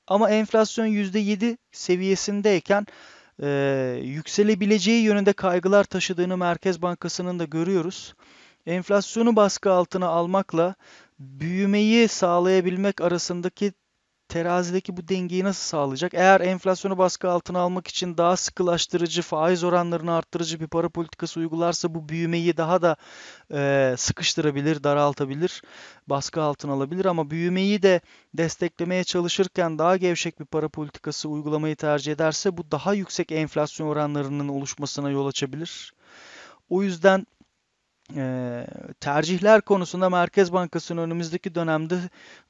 Speaker 1: Ama enflasyon %7 seviyesindeyken e, yükselebileceği yönünde kaygılar taşıdığını Merkez Bankası'nın da görüyoruz. Enflasyonu baskı altına almakla büyümeyi sağlayabilmek arasındaki terazideki bu dengeyi nasıl sağlayacak? Eğer enflasyonu baskı altına almak için daha sıkılaştırıcı, faiz oranlarını arttırıcı bir para politikası uygularsa bu büyümeyi daha da e, sıkıştırabilir, daraltabilir, baskı altına alabilir ama büyümeyi de desteklemeye çalışırken daha gevşek bir para politikası uygulamayı tercih ederse bu daha yüksek enflasyon oranlarının oluşmasına yol açabilir. O yüzden e, tercihler konusunda Merkez Bankası'nın önümüzdeki dönemde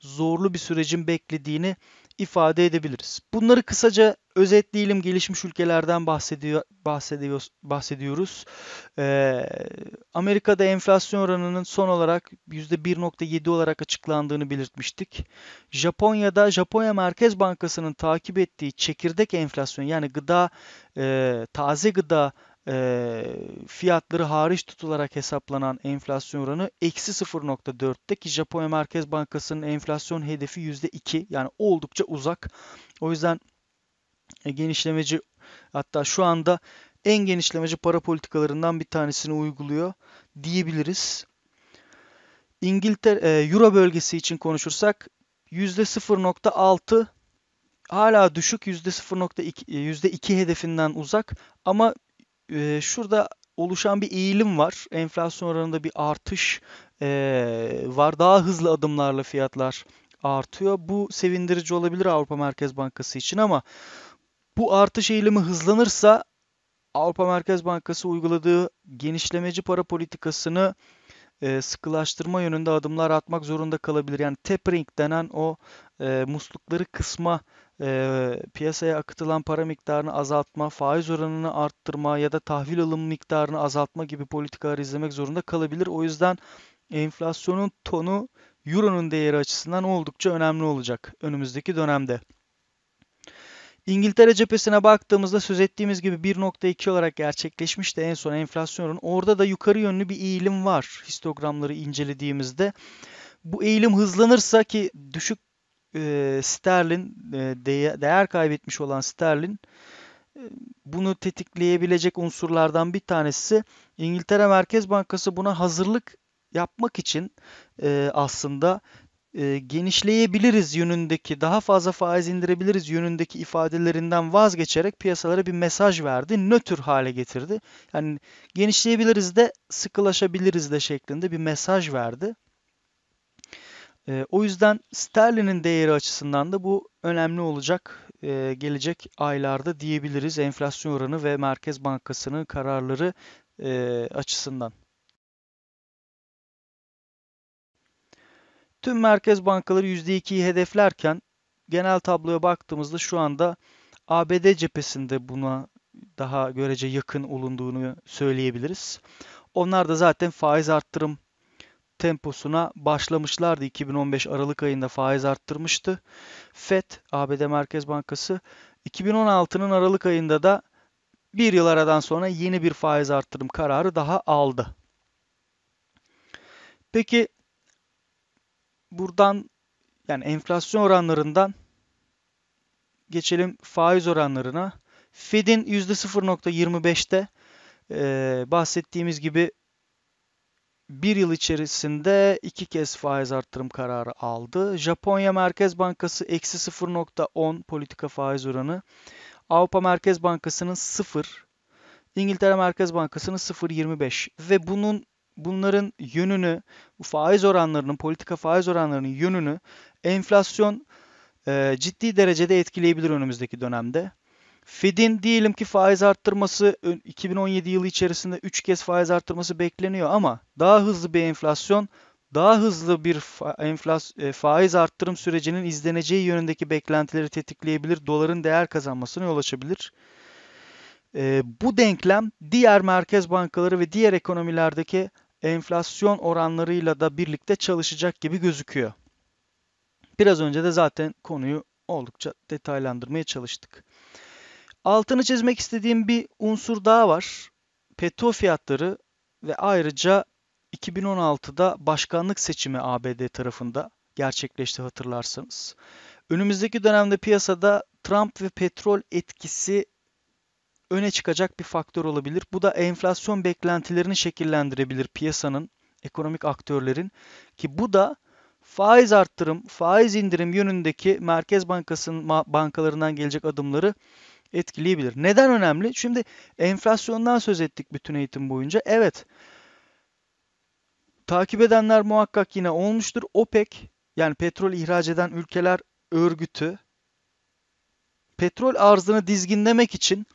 Speaker 1: zorlu bir sürecin beklediğini ifade edebiliriz. Bunları kısaca özetleyelim. Gelişmiş ülkelerden bahsediyor, bahsediyor, bahsediyoruz. Ee, Amerika'da enflasyon oranının son olarak %1.7 olarak açıklandığını belirtmiştik. Japonya'da Japonya Merkez Bankası'nın takip ettiği çekirdek enflasyon yani gıda, e, taze gıda e, fiyatları hariç tutularak hesaplanan enflasyon oranı eksi 0.4'te ki Japonya Merkez Bankası'nın enflasyon hedefi %2 yani oldukça uzak. O yüzden e, genişlemeci hatta şu anda en genişlemeci para politikalarından bir tanesini uyguluyor diyebiliriz. İngiltere e, Euro bölgesi için konuşursak %0.6 hala düşük %0.2 %2 e, hedefinden uzak ama şurada oluşan bir eğilim var. Enflasyon oranında bir artış e, var. Daha hızlı adımlarla fiyatlar artıyor. Bu sevindirici olabilir Avrupa Merkez Bankası için ama bu artış eğilimi hızlanırsa Avrupa Merkez Bankası uyguladığı genişlemeci para politikasını e, sıkılaştırma yönünde adımlar atmak zorunda kalabilir. Yani tapering denen o e, muslukları kısma e, piyasaya akıtılan para miktarını azaltma, faiz oranını arttırma ya da tahvil alım miktarını azaltma gibi politikalar izlemek zorunda kalabilir. O yüzden enflasyonun tonu Euro'nun değeri açısından oldukça önemli olacak önümüzdeki dönemde. İngiltere cephesine baktığımızda söz ettiğimiz gibi 1.2 olarak gerçekleşmişti en son enflasyonun. Orada da yukarı yönlü bir eğilim var histogramları incelediğimizde. Bu eğilim hızlanırsa ki düşük ee, sterlin e, değer, kaybetmiş olan sterlin e, bunu tetikleyebilecek unsurlardan bir tanesi İngiltere Merkez Bankası buna hazırlık yapmak için e, aslında genişleyebiliriz yönündeki daha fazla faiz indirebiliriz yönündeki ifadelerinden vazgeçerek piyasalara bir mesaj verdi. Nötr hale getirdi. Yani genişleyebiliriz de sıkılaşabiliriz de şeklinde bir mesaj verdi. E, o yüzden sterlinin değeri açısından da bu önemli olacak e, gelecek aylarda diyebiliriz enflasyon oranı ve Merkez Bankası'nın kararları e, açısından. Tüm merkez bankaları %2'yi hedeflerken genel tabloya baktığımızda şu anda ABD cephesinde buna daha görece yakın olunduğunu söyleyebiliriz. Onlar da zaten faiz arttırım temposuna başlamışlardı. 2015 Aralık ayında faiz arttırmıştı. FED, ABD Merkez Bankası 2016'nın Aralık ayında da bir yıl aradan sonra yeni bir faiz arttırım kararı daha aldı. Peki buradan yani enflasyon oranlarından geçelim faiz oranlarına. Fed'in %0.25'te e, bahsettiğimiz gibi bir yıl içerisinde iki kez faiz arttırım kararı aldı. Japonya Merkez Bankası eksi 0.10 politika faiz oranı. Avrupa Merkez Bankası'nın 0. İngiltere Merkez Bankası'nın 0.25 ve bunun bunların yönünü, bu faiz oranlarının, politika faiz oranlarının yönünü enflasyon e, ciddi derecede etkileyebilir önümüzdeki dönemde. Fed'in diyelim ki faiz arttırması 2017 yılı içerisinde 3 kez faiz arttırması bekleniyor ama daha hızlı bir enflasyon, daha hızlı bir e, faiz arttırım sürecinin izleneceği yönündeki beklentileri tetikleyebilir, doların değer kazanmasına yol açabilir. E, bu denklem diğer merkez bankaları ve diğer ekonomilerdeki enflasyon oranlarıyla da birlikte çalışacak gibi gözüküyor. Biraz önce de zaten konuyu oldukça detaylandırmaya çalıştık. Altını çizmek istediğim bir unsur daha var. Petrol fiyatları ve ayrıca 2016'da başkanlık seçimi ABD tarafında gerçekleşti hatırlarsanız. Önümüzdeki dönemde piyasada Trump ve petrol etkisi öne çıkacak bir faktör olabilir. Bu da enflasyon beklentilerini şekillendirebilir piyasanın, ekonomik aktörlerin ki bu da faiz arttırım, faiz indirim yönündeki Merkez Bankası'nın bankalarından gelecek adımları etkileyebilir. Neden önemli? Şimdi enflasyondan söz ettik bütün eğitim boyunca. Evet. Takip edenler muhakkak yine olmuştur. OPEC yani petrol ihraç eden ülkeler örgütü petrol arzını dizginlemek için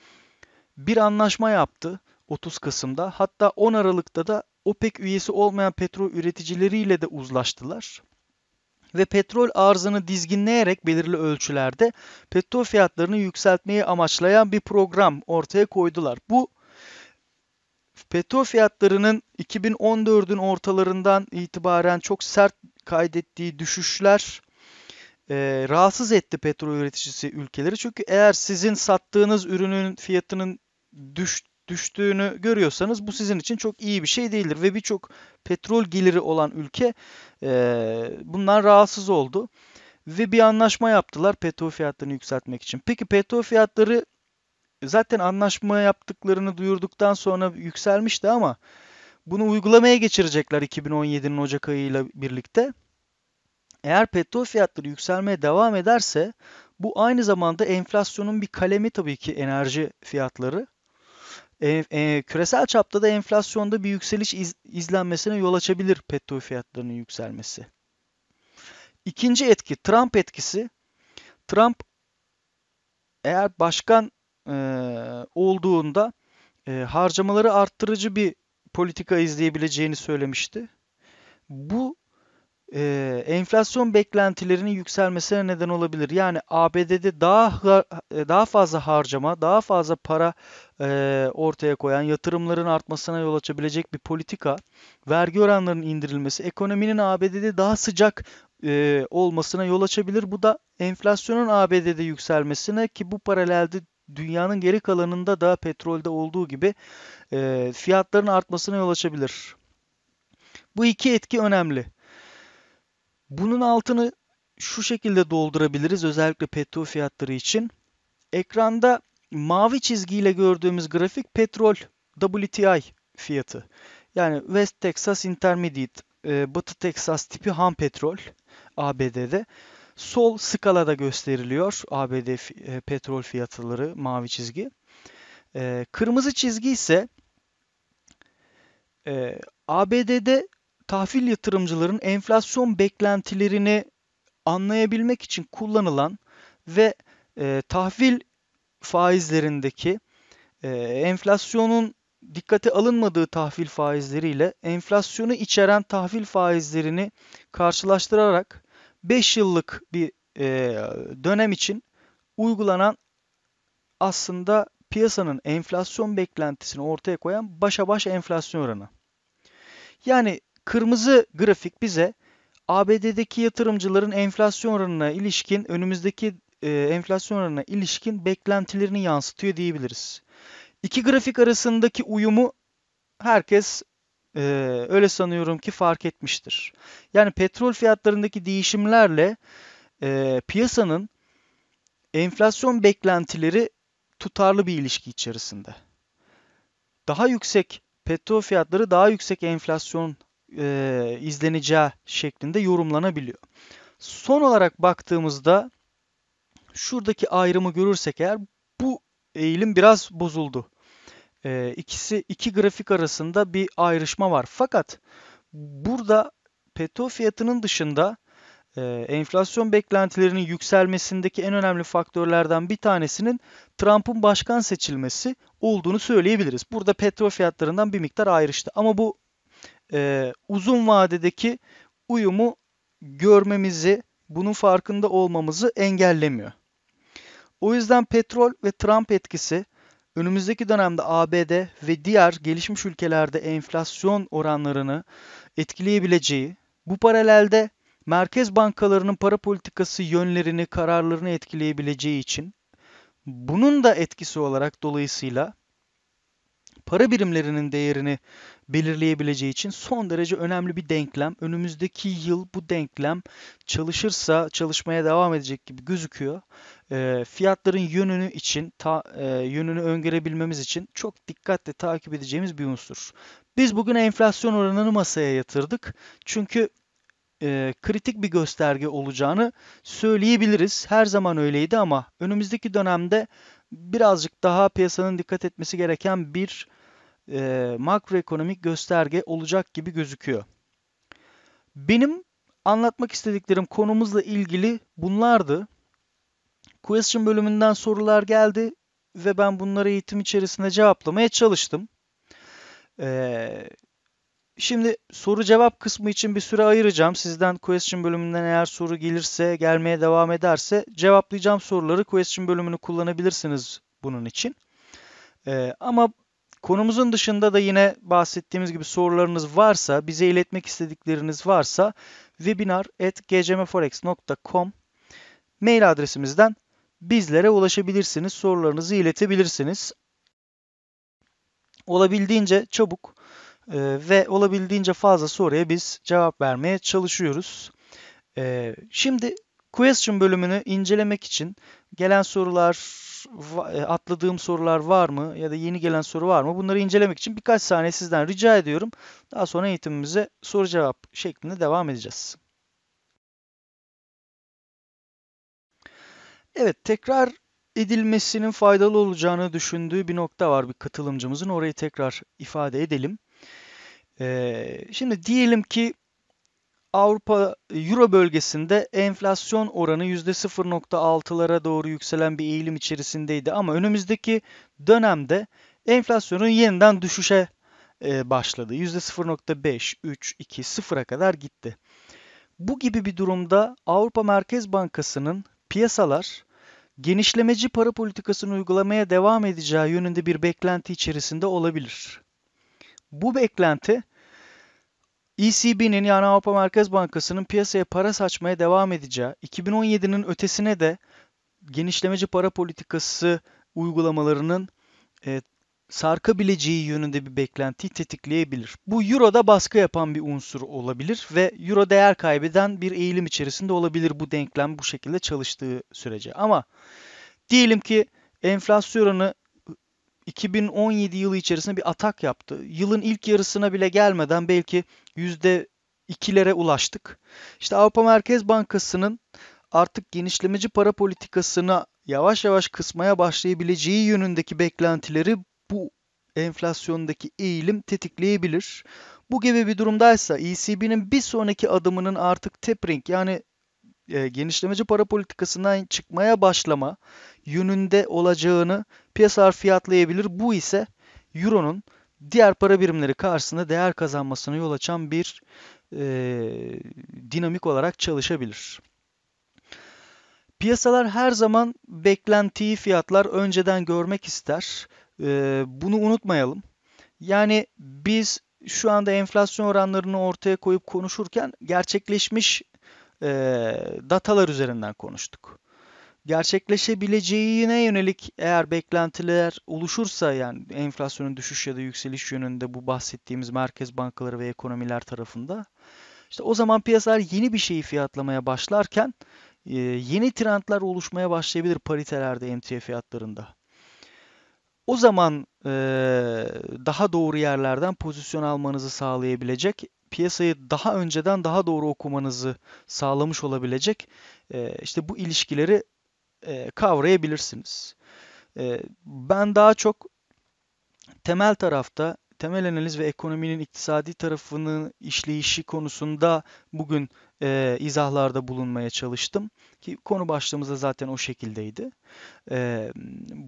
Speaker 1: bir anlaşma yaptı 30 Kasım'da. Hatta 10 Aralık'ta da OPEC üyesi olmayan petrol üreticileriyle de uzlaştılar ve petrol arzını dizginleyerek belirli ölçülerde petrol fiyatlarını yükseltmeyi amaçlayan bir program ortaya koydular. Bu petrol fiyatlarının 2014'ün ortalarından itibaren çok sert kaydettiği düşüşler e, rahatsız etti petrol üreticisi ülkeleri. Çünkü eğer sizin sattığınız ürünün fiyatının düş, düştüğünü görüyorsanız bu sizin için çok iyi bir şey değildir. Ve birçok petrol geliri olan ülke e, bundan rahatsız oldu. Ve bir anlaşma yaptılar petrol fiyatlarını yükseltmek için. Peki petrol fiyatları zaten anlaşma yaptıklarını duyurduktan sonra yükselmişti ama bunu uygulamaya geçirecekler 2017'nin Ocak ayıyla birlikte. Eğer petrol fiyatları yükselmeye devam ederse bu aynı zamanda enflasyonun bir kalemi tabii ki enerji fiyatları. E, e, küresel çapta da enflasyonda bir yükseliş iz, izlenmesine yol açabilir petrol fiyatlarının yükselmesi. İkinci etki Trump etkisi. Trump eğer başkan e, olduğunda e, harcamaları arttırıcı bir politika izleyebileceğini söylemişti. Bu e, enflasyon beklentilerinin yükselmesine neden olabilir. Yani ABD'de daha e, daha fazla harcama, daha fazla para ortaya koyan yatırımların artmasına yol açabilecek bir politika, vergi oranlarının indirilmesi, ekonominin ABD'de daha sıcak olmasına yol açabilir. Bu da enflasyonun ABD'de yükselmesine ki bu paralelde dünyanın geri kalanında da petrolde olduğu gibi fiyatların artmasına yol açabilir. Bu iki etki önemli. Bunun altını şu şekilde doldurabiliriz özellikle petrol fiyatları için. Ekranda mavi çizgiyle gördüğümüz grafik petrol WTI fiyatı. Yani West Texas Intermediate, e, Batı Texas tipi ham petrol ABD'de. Sol skalada gösteriliyor ABD e, petrol fiyatları mavi çizgi. E, kırmızı çizgi ise e, ABD'de tahvil yatırımcıların enflasyon beklentilerini anlayabilmek için kullanılan ve e, tahvil faizlerindeki e, enflasyonun dikkate alınmadığı tahvil faizleriyle enflasyonu içeren tahvil faizlerini karşılaştırarak 5 yıllık bir e, dönem için uygulanan aslında piyasanın enflasyon beklentisini ortaya koyan başa baş enflasyon oranı. Yani kırmızı grafik bize ABD'deki yatırımcıların enflasyon oranına ilişkin önümüzdeki e, enflasyon oranına ilişkin beklentilerini yansıtıyor diyebiliriz. İki grafik arasındaki uyumu herkes e, öyle sanıyorum ki fark etmiştir. Yani petrol fiyatlarındaki değişimlerle e, piyasanın enflasyon beklentileri tutarlı bir ilişki içerisinde. Daha yüksek petrol fiyatları daha yüksek enflasyon e, izleneceği şeklinde yorumlanabiliyor. Son olarak baktığımızda Şuradaki ayrımı görürsek eğer bu eğilim biraz bozuldu. E, ikisi iki grafik arasında bir ayrışma var. Fakat burada petrol fiyatının dışında e, enflasyon beklentilerinin yükselmesindeki en önemli faktörlerden bir tanesinin Trump'ın başkan seçilmesi olduğunu söyleyebiliriz. Burada petrol fiyatlarından bir miktar ayrıştı ama bu e, uzun vadedeki uyumu görmemizi, bunun farkında olmamızı engellemiyor. O yüzden petrol ve Trump etkisi önümüzdeki dönemde ABD ve diğer gelişmiş ülkelerde enflasyon oranlarını etkileyebileceği, bu paralelde merkez bankalarının para politikası yönlerini, kararlarını etkileyebileceği için bunun da etkisi olarak dolayısıyla para birimlerinin değerini belirleyebileceği için son derece önemli bir denklem. Önümüzdeki yıl bu denklem çalışırsa çalışmaya devam edecek gibi gözüküyor e, fiyatların yönünü için ta, e, yönünü öngörebilmemiz için çok dikkatle takip edeceğimiz bir unsur. Biz bugün enflasyon oranını masaya yatırdık. Çünkü e, kritik bir gösterge olacağını söyleyebiliriz. Her zaman öyleydi ama önümüzdeki dönemde birazcık daha piyasanın dikkat etmesi gereken bir e, makroekonomik gösterge olacak gibi gözüküyor. Benim anlatmak istediklerim konumuzla ilgili bunlardı. Question bölümünden sorular geldi ve ben bunları eğitim içerisinde cevaplamaya çalıştım. Ee, şimdi soru cevap kısmı için bir süre ayıracağım. Sizden question bölümünden eğer soru gelirse, gelmeye devam ederse cevaplayacağım soruları question bölümünü kullanabilirsiniz bunun için. Ee, ama konumuzun dışında da yine bahsettiğimiz gibi sorularınız varsa, bize iletmek istedikleriniz varsa webinar.gcmforex.com mail adresimizden bizlere ulaşabilirsiniz. Sorularınızı iletebilirsiniz. Olabildiğince çabuk e, ve olabildiğince fazla soruya biz cevap vermeye çalışıyoruz. E, şimdi question bölümünü incelemek için gelen sorular, e, atladığım sorular var mı ya da yeni gelen soru var mı bunları incelemek için birkaç saniye sizden rica ediyorum. Daha sonra eğitimimize soru cevap şeklinde devam edeceğiz. Evet tekrar edilmesinin faydalı olacağını düşündüğü bir nokta var bir katılımcımızın. Orayı tekrar ifade edelim. Ee, şimdi diyelim ki Avrupa Euro bölgesinde enflasyon oranı %0.6'lara doğru yükselen bir eğilim içerisindeydi ama önümüzdeki dönemde enflasyonun yeniden düşüşe e, başladı. %0.5, 3, 2, 0'a kadar gitti. Bu gibi bir durumda Avrupa Merkez Bankası'nın piyasalar genişlemeci para politikasını uygulamaya devam edeceği yönünde bir beklenti içerisinde olabilir. Bu beklenti ECB'nin yani Avrupa Merkez Bankası'nın piyasaya para saçmaya devam edeceği, 2017'nin ötesine de genişlemeci para politikası uygulamalarının e, sarkabileceği yönünde bir beklenti tetikleyebilir. Bu Euro'da baskı yapan bir unsur olabilir ve Euro değer kaybeden bir eğilim içerisinde olabilir bu denklem bu şekilde çalıştığı sürece. Ama diyelim ki enflasyon oranı 2017 yılı içerisinde bir atak yaptı. Yılın ilk yarısına bile gelmeden belki %2'lere ulaştık. İşte Avrupa Merkez Bankası'nın artık genişlemeci para politikasına yavaş yavaş kısmaya başlayabileceği yönündeki beklentileri bu enflasyondaki eğilim tetikleyebilir. Bu gibi bir durumdaysa ECB'nin bir sonraki adımının artık tapering yani e, genişlemeci para politikasından çıkmaya başlama yönünde olacağını piyasalar fiyatlayabilir. Bu ise Euro'nun diğer para birimleri karşısında değer kazanmasına yol açan bir e, dinamik olarak çalışabilir. Piyasalar her zaman beklentiyi fiyatlar önceden görmek ister ee, bunu unutmayalım. Yani biz şu anda enflasyon oranlarını ortaya koyup konuşurken gerçekleşmiş e, datalar üzerinden konuştuk. Gerçekleşebileceğine yönelik eğer beklentiler oluşursa yani enflasyonun düşüş ya da yükseliş yönünde bu bahsettiğimiz merkez bankaları ve ekonomiler tarafında işte o zaman piyasalar yeni bir şeyi fiyatlamaya başlarken e, yeni trendler oluşmaya başlayabilir paritelerde emtia fiyatlarında. O zaman e, daha doğru yerlerden pozisyon almanızı sağlayabilecek, piyasayı daha önceden daha doğru okumanızı sağlamış olabilecek e, işte bu ilişkileri e, kavrayabilirsiniz. E, ben daha çok temel tarafta temel analiz ve ekonominin iktisadi tarafının işleyişi konusunda bugün e, izahlarda bulunmaya çalıştım. Ki konu başlığımızda zaten o şekildeydi. E,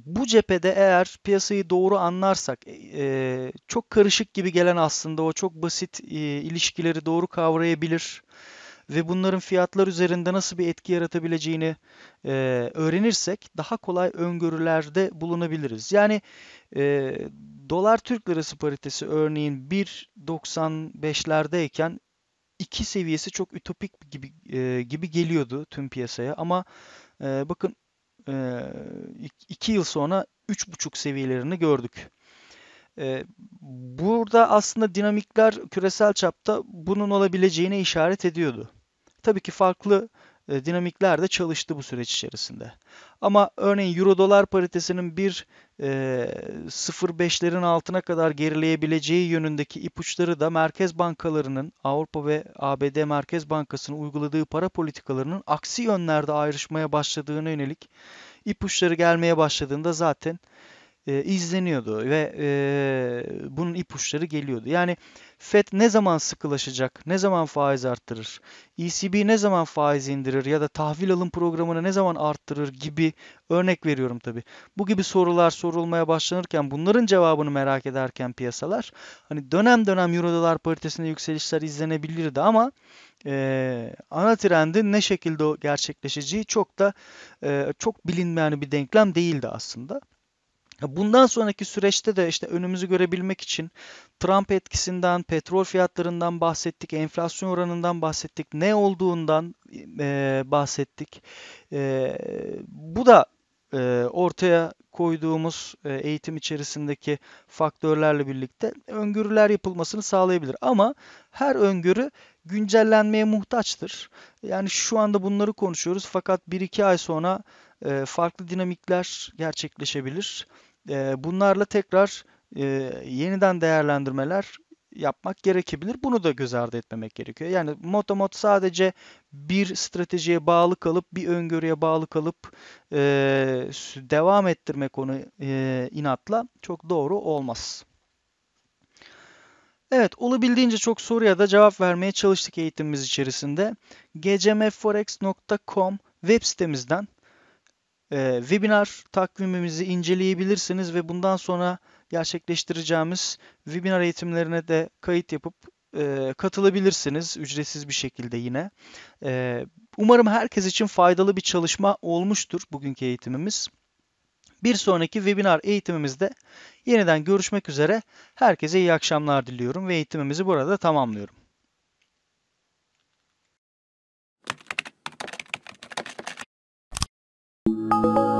Speaker 1: bu cephede eğer piyasayı doğru anlarsak e, e, çok karışık gibi gelen aslında o çok basit e, ilişkileri doğru kavrayabilir ve bunların fiyatlar üzerinde nasıl bir etki yaratabileceğini e, öğrenirsek daha kolay öngörülerde bulunabiliriz. Yani e, dolar Türk lirası paritesi örneğin 1.95'lerdeyken 2 seviyesi çok ütopik gibi e, gibi geliyordu tüm piyasaya ama e, bakın 2 e, yıl sonra 3.5 seviyelerini gördük. E, burada aslında dinamikler küresel çapta bunun olabileceğine işaret ediyordu. Tabii ki farklı e, dinamikler de çalıştı bu süreç içerisinde. Ama örneğin euro dolar paritesinin 1.05'lerin e, altına kadar gerileyebileceği yönündeki ipuçları da merkez bankalarının Avrupa ve ABD Merkez Bankası'nın uyguladığı para politikalarının aksi yönlerde ayrışmaya başladığına yönelik ipuçları gelmeye başladığında zaten e, izleniyordu ve e, bunun ipuçları geliyordu. Yani FED ne zaman sıkılaşacak, ne zaman faiz arttırır, ECB ne zaman faiz indirir ya da tahvil alım programını ne zaman arttırır gibi örnek veriyorum tabi. Bu gibi sorular sorulmaya başlanırken bunların cevabını merak ederken piyasalar hani dönem dönem euro dolar paritesinde yükselişler izlenebilirdi ama e, ana trendin ne şekilde gerçekleşeceği çok da e, çok bilinmeyen bir denklem değildi aslında. Bundan sonraki süreçte de işte önümüzü görebilmek için Trump etkisinden, petrol fiyatlarından bahsettik, enflasyon oranından bahsettik, ne olduğundan e, bahsettik. E, bu da e, ortaya koyduğumuz e, eğitim içerisindeki faktörlerle birlikte öngörüler yapılmasını sağlayabilir. Ama her öngörü güncellenmeye muhtaçtır. Yani şu anda bunları konuşuyoruz fakat 1-2 ay sonra e, farklı dinamikler gerçekleşebilir bunlarla tekrar yeniden değerlendirmeler yapmak gerekebilir. Bunu da göz ardı etmemek gerekiyor. Yani motomot sadece bir stratejiye bağlı kalıp, bir öngörüye bağlı kalıp devam ettirmek onu inatla çok doğru olmaz. Evet, olabildiğince çok soruya da cevap vermeye çalıştık eğitimimiz içerisinde. gcmforex.com web sitemizden e, webinar takvimimizi inceleyebilirsiniz ve bundan sonra gerçekleştireceğimiz webinar eğitimlerine de kayıt yapıp e, katılabilirsiniz ücretsiz bir şekilde yine. E, umarım herkes için faydalı bir çalışma olmuştur bugünkü eğitimimiz. Bir sonraki webinar eğitimimizde yeniden görüşmek üzere. Herkese iyi akşamlar diliyorum ve eğitimimizi burada tamamlıyorum. Thank you.